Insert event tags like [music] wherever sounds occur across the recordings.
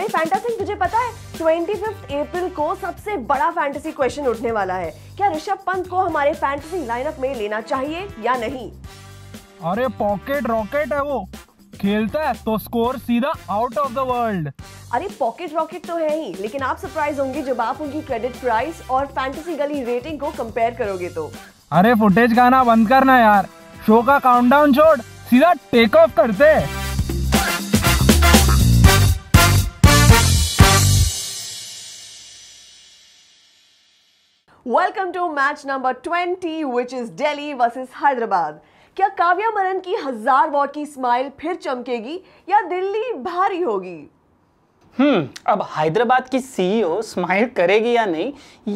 अरे फैंटासिंग तुझे पता है ट्वेंटी फिफ्थ अप्रैल को सबसे बड़ा फैंटेसी क्वेश्चन उठने वाला है क्या ऋषभ पंत को हमारे फैंटेसी लाइनअप में लेना चाहिए या नहीं अरे पॉकेट रॉकेट है वो खेलता है तो स्कोर सीधा आउट ऑफ द वर्ल्ड अरे पॉकेट रॉकेट तो है ही लेकिन आप सरप्राइज होंगे जब आप उनकी क्रेडिट प्राइस और फैंटेसी गली रेटिंग को कंपेयर करोगे तो अरे फुटेज गाना बंद करना यार शो का काउंटडाउन छोड़ सीधा टेक ऑफ करते हैं welcome to match number 20 which is Delhi versus Hyderabad क्या काव्या मरन की हजार वॉट की स्माइल फिर चमकेगी या दिल्ली भारी होगी हम्म अब हैदराबाद की सीईओ स्माइल e करेगी या नहीं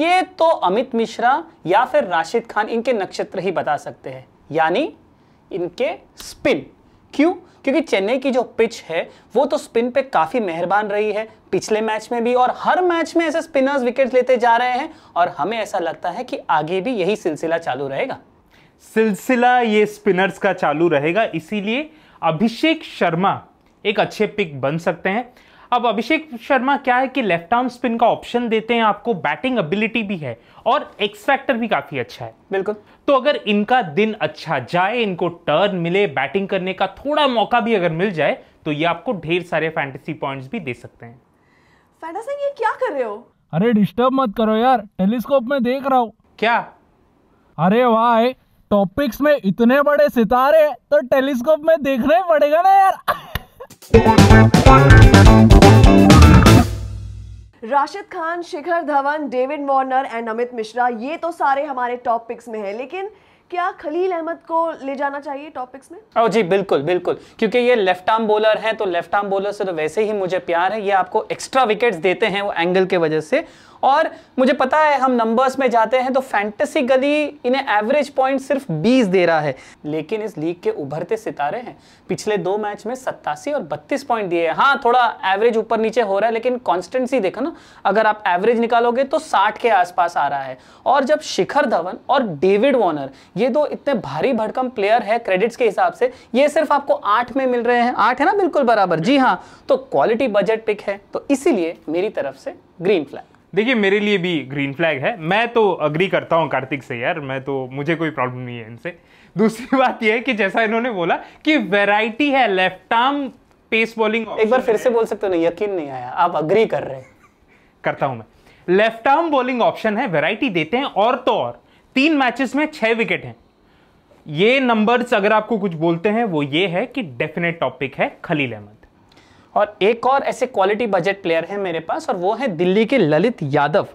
ये तो अमित मिश्रा या फिर राशिद खान इनके नक्षत्र ही बता सकते हैं यानी इनके स्पिन क्यों क्योंकि चेन्नई की जो पिच है वो तो स्पिन पे काफी मेहरबान रही है पिछले मैच में भी और हर मैच में ऐसे स्पिनर्स विकेट लेते जा रहे हैं और हमें ऐसा लगता है कि आगे भी यही सिलसिला चालू रहेगा सिलसिला ये स्पिनर्स का चालू रहेगा इसीलिए अभिषेक शर्मा एक अच्छे पिक बन सकते हैं अब अभिषेक शर्मा क्या है कि लेफ्ट आर्म स्पिन का ऑप्शन देते हैं आपको बैटिंग एबिलिटी भी है और एक्स फैक्टर भी काफी अच्छा है बिल्कुल तो अगर इनका दिन अच्छा जाए इनको टर्न मिले बैटिंग करने का थोड़ा मौका भी अगर मिल जाए तो ये आपको ढेर सारे फैंटेसी पॉइंट्स भी दे सकते हैं फैडा ये क्या कर रहे हो अरे डिस्टर्ब मत करो यार टेलीस्कोप में देख रहा हूँ क्या अरे वाह टॉपिक्स में इतने बड़े सितारे तो टेलीस्कोप में देखना ही पड़ेगा ना यार [laughs] Rashid Khan Shikhar Dhawan David Warner and Amit Mishra ये तो सारे हमारे टॉप पिक्स में हैं लेकिन क्या खलील अहमद को ले जाना चाहिए टॉपिक्स में ओ जी बिल्कुल बिल्कुल क्योंकि ये लेफ्ट आर्म बॉलर हैं तो लेफ्ट आर्म बॉलर से तो वैसे ही मुझे प्यार है ये आपको एक्स्ट्रा विकेट्स देते हैं वो एंगल के वजह से और मुझे पता है हम नंबर्स में जाते हैं तो फैंटेसी गली इन्हें एवरेज पॉइंट सिर्फ 20 दे रहा है लेकिन इस लीग के उभरते सितारे हैं पिछले दो मैच में सत्तासी और बत्तीस पॉइंट दिए हैं हाँ थोड़ा एवरेज ऊपर नीचे हो रहा है लेकिन कॉन्स्टेंसी देखो ना अगर आप एवरेज निकालोगे तो साठ के आसपास आ रहा है और जब शिखर धवन और डेविड वॉर्नर ये दो इतने भारी भड़कम प्लेयर है क्रेडिट्स के हिसाब से ये सिर्फ आपको आठ में मिल रहे हैं आठ है ना बिल्कुल बराबर जी हाँ तो क्वालिटी बजट पिक है तो इसीलिए मेरी तरफ से ग्रीन फ्लैग देखिए मेरे लिए भी ग्रीन फ्लैग है मैं तो अग्री करता हूँ कार्तिक से यार मैं तो मुझे कोई प्रॉब्लम नहीं है इनसे दूसरी [laughs] बात यह है कि जैसा इन्होंने बोला कि वेराइटी है लेफ्ट आर्म पेस बॉलिंग एक बार फिर से बोल सकते हो ना यकीन नहीं आया आप अग्री कर रहे करता हूं मैं लेफ्ट आर्म बॉलिंग ऑप्शन है वेराइटी देते हैं और तो और तीन मैचेस में छह विकेट हैं ये नंबर्स अगर आपको कुछ बोलते हैं वो ये है कि डेफिनेट टॉपिक है खलील अहमद और एक और ऐसे क्वालिटी बजट प्लेयर हैं मेरे पास और वो है दिल्ली के ललित यादव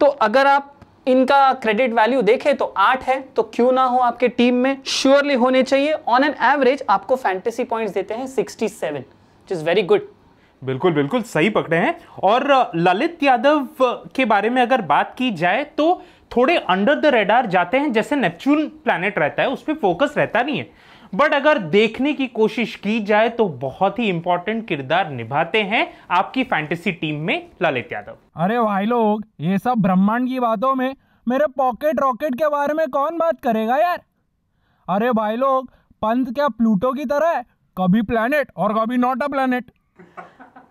तो अगर आप इनका क्रेडिट वैल्यू देखें तो आठ है तो क्यों ना हो आपके टीम में श्योरली होने चाहिए ऑन एन एवरेज आपको फैंटेसी पॉइंट्स देते हैं 67 विच इज़ वेरी गुड बिल्कुल बिल्कुल सही पकड़े हैं और ललित यादव के बारे में अगर बात की जाए तो थोड़े अंडर द रेडार जाते हैं जैसे नेपच्यून प्लानट रहता है उस पर फोकस रहता नहीं है बट अगर देखने की कोशिश की जाए तो बहुत ही इंपॉर्टेंट किरदार निभाते हैं आपकी फैंटेसी टीम में ललित यादव अरे भाई लोग ये सब ब्रह्मांड की बातों में मेरे पॉकेट रॉकेट के बारे में कौन बात करेगा यार अरे भाई लोग पंत क्या प्लूटो की तरह है कभी प्लैनेट और कभी नॉट अ प्लैनेट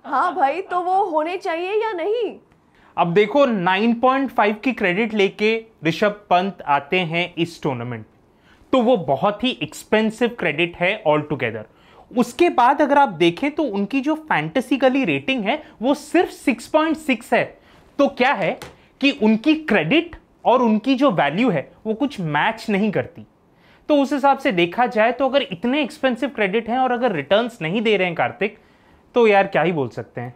हाँ भाई तो वो होने चाहिए या नहीं अब देखो 9.5 की क्रेडिट लेके ऋषभ पंत आते हैं इस टूर्नामेंट तो वो बहुत ही एक्सपेंसिव क्रेडिट है ऑल टुगेदर उसके बाद अगर आप देखें तो उनकी जो फैंटेसिकली रेटिंग है वो सिर्फ 6.6 है तो क्या है कि उनकी क्रेडिट और उनकी जो वैल्यू है वो कुछ मैच नहीं करती तो उस हिसाब से देखा जाए तो अगर इतने एक्सपेंसिव क्रेडिट हैं और अगर रिटर्न्स नहीं दे रहे हैं कार्तिक तो यार क्या ही बोल सकते हैं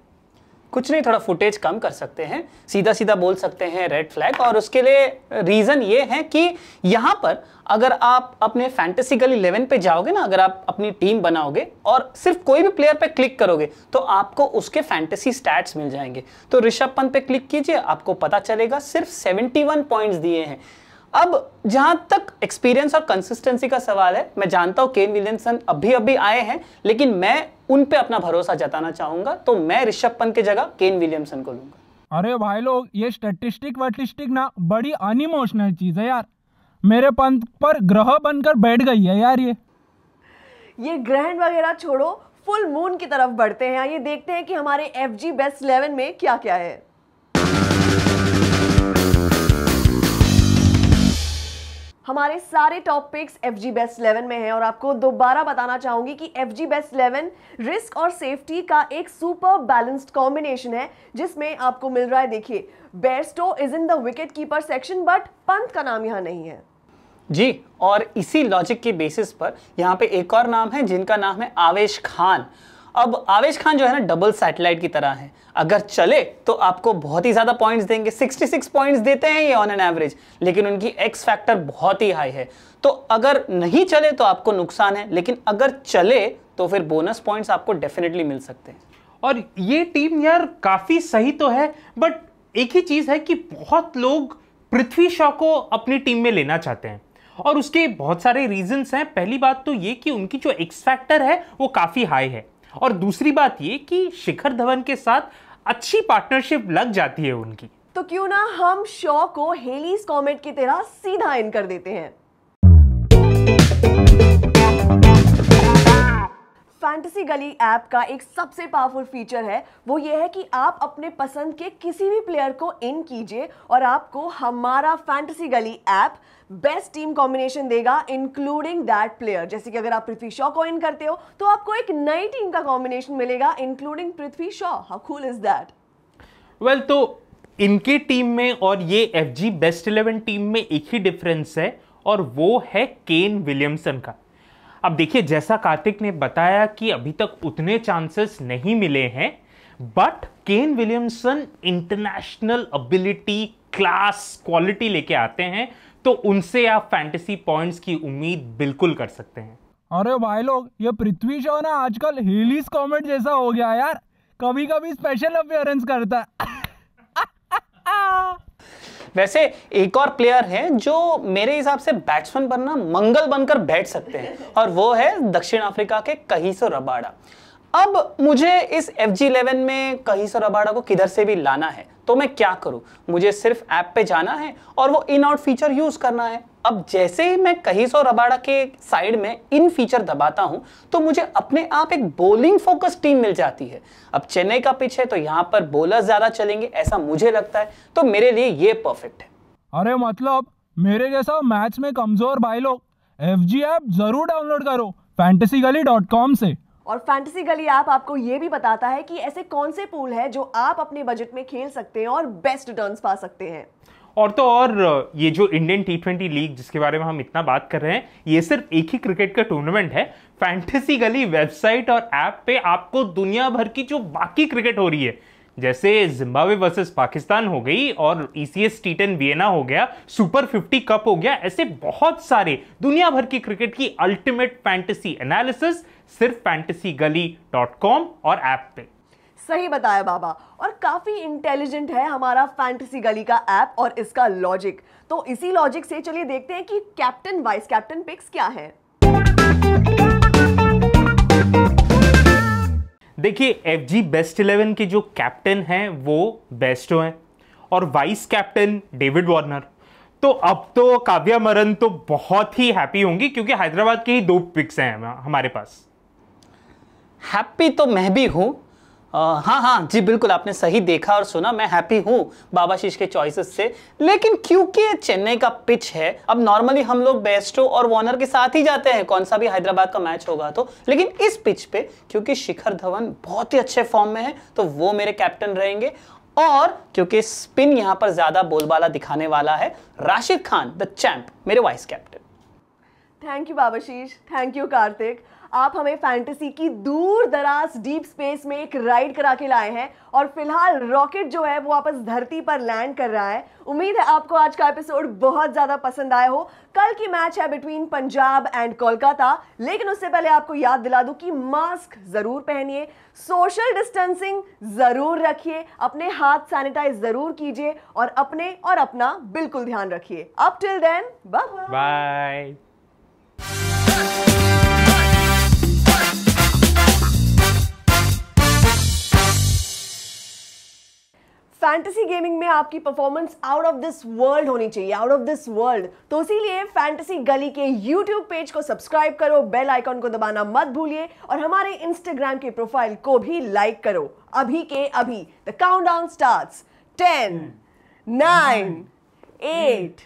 कुछ नहीं थोड़ा फुटेज कम कर सकते हैं सीधा सीधा बोल सकते हैं रेड फ्लैग और उसके लिए रीज़न ये है कि यहाँ पर अगर आप अपने फैंटेसिकल इलेवन पे जाओगे ना अगर आप अपनी टीम बनाओगे और सिर्फ कोई भी प्लेयर पे क्लिक करोगे तो आपको उसके फैंटेसी स्टैट्स मिल जाएंगे तो ऋषभ पंत पे क्लिक कीजिए आपको पता चलेगा सिर्फ 71 पॉइंट्स दिए हैं अब जहां तक एक्सपीरियंस और कंसिस्टेंसी का सवाल है मैं जानता हूं केन विलियमसन अभी अभी आए हैं लेकिन मैं उन पे अपना भरोसा जताना चाहूंगा तो मैं ऋषभ पंत की जगह केन विलियमसन को लूंगा अरे भाई लोग ये स्टेटिस्टिक वटिस्टिक ना बड़ी अनइमोशनल चीज़ है यार मेरे पंत पर ग्रह बनकर बैठ गई है यार ये ये ग्रहण वगैरह छोड़ो फुल मून की तरफ बढ़ते हैं ये देखते हैं कि हमारे एफ जी बेस्ट इलेवन में क्या क्या है हमारे सारे top picks F G best eleven में हैं और आपको दोबारा बताना चाहूंगी कि F G best eleven risk और सेफ्टी का एक सुपर बैलेंस्ड कॉम्बिनेशन है जिसमें आपको मिल रहा है देखिए Bairstow is in the wicket keeper section but Pant का नाम यहाँ नहीं है जी और इसी लॉजिक के बेसिस पर यहाँ पे एक और नाम है जिनका नाम है आवेश खान अब आवेश खान जो है ना डबल सैटेलाइट की तरह है अगर चले तो आपको बहुत ही ज़्यादा पॉइंट्स देंगे 66 पॉइंट्स देते हैं ये ऑन एन एवरेज लेकिन उनकी एक्स फैक्टर बहुत ही हाई है तो अगर नहीं चले तो आपको नुकसान है लेकिन अगर चले तो फिर बोनस पॉइंट्स आपको डेफिनेटली मिल सकते हैं और ये टीम यार काफ़ी सही तो है बट एक ही चीज़ है कि बहुत लोग पृथ्वी शॉ को अपनी टीम में लेना चाहते हैं और उसके बहुत सारे रीजंस हैं पहली बात तो ये कि उनकी जो एक्स फैक्टर है वो काफ़ी हाई है और दूसरी बात ये कि शिखर धवन के साथ अच्छी पार्टनरशिप लग जाती है उनकी तो क्यों ना हम शो को हेलीस कॉमेट की तरह सीधा इन कर देते हैं इसी गली ऐप का एक सबसे पावरफुल फीचर है वो ये है कि आप अपने पसंद के किसी भी प्लेयर को इन कीजिए और आपको हमारा fantasy Gali app best team combination देगा इंक्लूडिंग दैट प्लेयर जैसे कि अगर आप पृथ्वी शॉ को इन करते हो तो आपको एक नई टीम का कॉम्बिनेशन मिलेगा including Prithvi Shaw how cool is that well तो इनकी टीम में और ये एफ बेस्ट इलेवन टीम में एक ही डिफरेंस है और वो है केन विलियमसन का अब देखिए जैसा कार्तिक ने बताया कि अभी तक उतने चांसेस नहीं मिले हैं but Kane Williamson international ability class quality लेके आते हैं तो उनसे आप फैंटेसी पॉइंट्स की उम्मीद बिल्कुल कर सकते हैं अरे भाई लोग ये पृथ्वी शो ना आजकल हिलीज कॉमेंट जैसा हो गया यार कभी कभी स्पेशल अपियरेंस करता है [laughs] वैसे एक और प्लेयर है जो मेरे हिसाब से बैट्समैन बनना मंगल बनकर बैठ सकते हैं और वो है दक्षिण अफ्रीका के कहीं रबाड़ा अब मुझे इस एफ जी इलेवन में कहीं सर अबाड़ा को किधर से भी लाना है तो मैं क्या करूं मुझे सिर्फ ऐप पे जाना है और वो इन आउट फीचर यूज़ करना है अब जैसे ही मैं कहीं सौ रबाड़ा के साइड में इन फीचर दबाता हूं तो मुझे अपने आप एक बोलिंग फोकस टीम मिल जाती है अब चेन्नई का पिच है तो यहां पर बोलर ज़्यादा चलेंगे ऐसा मुझे लगता है तो मेरे लिए ये परफेक्ट है अरे मतलब मेरे जैसा मैच में कमज़ोर भाई लोग एफ जी ऐप जरूर डाउनलोड करो फैंटेसी गली डॉट कॉम से और फैंटेसी गली ऐप आपको ये भी बताता है कि ऐसे कौन से पूल हैं जो आप अपने बजट में खेल सकते हैं और बेस्ट रिटर्न पा सकते हैं और तो और ये जो इंडियन टी ट्वेंटी लीग जिसके बारे में हम इतना बात कर रहे हैं ये सिर्फ एक ही क्रिकेट का टूर्नामेंट है फैंटेसी गली वेबसाइट और ऐप पे आपको दुनिया भर की जो बाकी क्रिकेट हो रही है जैसे जिम्बाब्वे वर्सेस पाकिस्तान हो गई और ईसीएस टी टेन वियना हो गया सुपर फिफ्टी कप हो गया ऐसे बहुत सारे दुनिया भर की क्रिकेट की अल्टीमेट फैंटेसी एनालिसिस सिर्फ फैंटेसी गली डॉट कॉम और ऐप पे सही बताया बाबा और काफ़ी इंटेलिजेंट है हमारा फैंटेसी गली का ऐप और इसका लॉजिक तो इसी लॉजिक से चलिए देखते हैं कि कैप्टन वाइस कैप्टन पिक्स क्या है देखिए एफ जी बेस्ट इलेवन के जो कैप्टन हैं वो बेस्ट तो हैं और वाइस कैप्टन डेविड वार्नर तो अब तो काव्या मरन तो बहुत ही हैप्पी होंगी क्योंकि हैदराबाद के ही दो पिक्स हैं हमारे पास हैप्पी तो मैं भी हूं हाँ हाँ जी बिल्कुल आपने सही देखा और सुना मैं हैप्पी हूँ बाबा शीश के चॉइसेस से लेकिन क्योंकि ये चेन्नई का पिच है अब नॉर्मली हम लोग बेस्टो और वॉर्नर के साथ ही जाते हैं कौन सा भी हैदराबाद का मैच होगा तो लेकिन इस पिच पे क्योंकि शिखर धवन बहुत ही अच्छे फॉर्म में है तो वो मेरे कैप्टन रहेंगे और क्योंकि स्पिन यहाँ पर ज्यादा बोलबाला दिखाने वाला है राशिद खान द चैंप मेरे vice captain thank you Babashish thank you Kartik आप हमें फैंटेसी की दूर दराज डीप स्पेस में एक राइड करा के लाए हैं और फिलहाल रॉकेट जो है वो वापस धरती पर लैंड कर रहा है उम्मीद है आपको आज का एपिसोड बहुत ज़्यादा पसंद आया हो कल की मैच है बिटवीन पंजाब एंड कोलकाता लेकिन उससे पहले आपको याद दिला दूं कि मास्क ज़रूर पहनिए सोशल डिस्टेंसिंग ज़रूर रखिए अपने हाथ सैनिटाइज ज़रूर कीजिए और अपने और अपना बिल्कुल ध्यान रखिए up till then bye bye fantasy gaming में आपकी performance out of this world होनी चाहिए आउट ऑफ दिस वर्ल्ड तो इसीलिए फैंटेसी गली के यूट्यूब पेज को सब्सक्राइब करो बेल आइकॉन को दबाना मत भूलिए और हमारे इंस्टाग्राम के प्रोफाइल को भी लाइक करो अभी के अभी the countdown start ten nine eight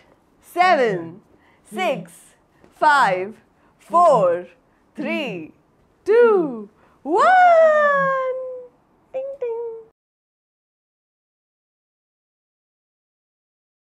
seven six five four three two one